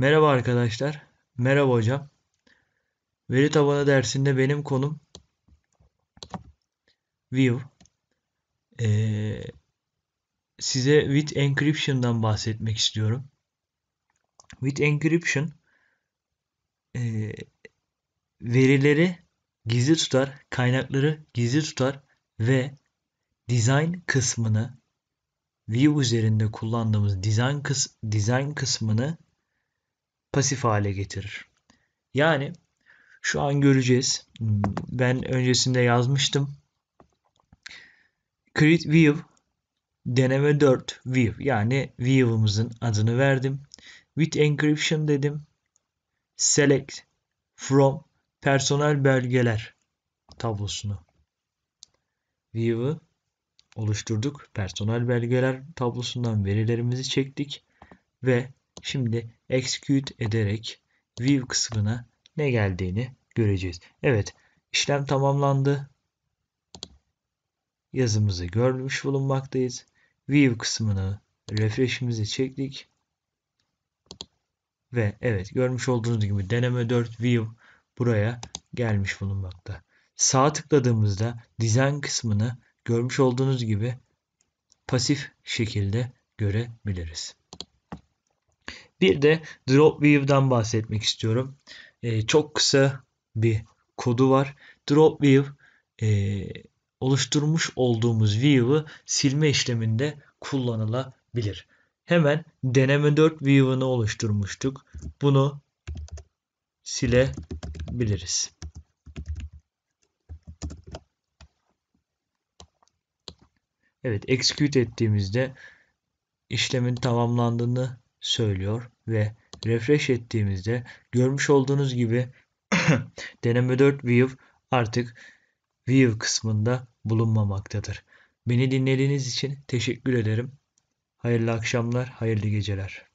Merhaba arkadaşlar. Merhaba hocam. Veri tabanı dersinde benim konum View. Ee, size with encryption'dan bahsetmek istiyorum. With encryption e, verileri gizli tutar, kaynakları gizli tutar ve design kısmını view üzerinde kullandığımız design, kıs design kısmını pasif hale getirir. Yani şu an göreceğiz. Ben öncesinde yazmıştım. Create View deneme 4 View yani view'ımızın adını verdim. With encryption dedim. Select from personel belgeler tablosunu. View'ı oluşturduk. Personel belgeler tablosundan verilerimizi çektik ve Şimdi execute ederek view kısmına ne geldiğini göreceğiz. Evet işlem tamamlandı. Yazımızı görmüş bulunmaktayız. View kısmını refreshimizi çektik. Ve evet görmüş olduğunuz gibi deneme 4 view buraya gelmiş bulunmakta. Sağ tıkladığımızda dizayn kısmını görmüş olduğunuz gibi pasif şekilde görebiliriz. Bir de drop view'dan bahsetmek istiyorum. E, çok kısa bir kodu var. Drop view e, oluşturmuş olduğumuz view'ı silme işleminde kullanılabilir. Hemen deneme 4 view'ını oluşturmuştuk. Bunu silebiliriz. Evet execute ettiğimizde işlemin tamamlandığını söylüyor ve refresh ettiğimizde görmüş olduğunuz gibi deneme 4 view artık view kısmında bulunmamaktadır. Beni dinlediğiniz için teşekkür ederim. Hayırlı akşamlar, hayırlı geceler.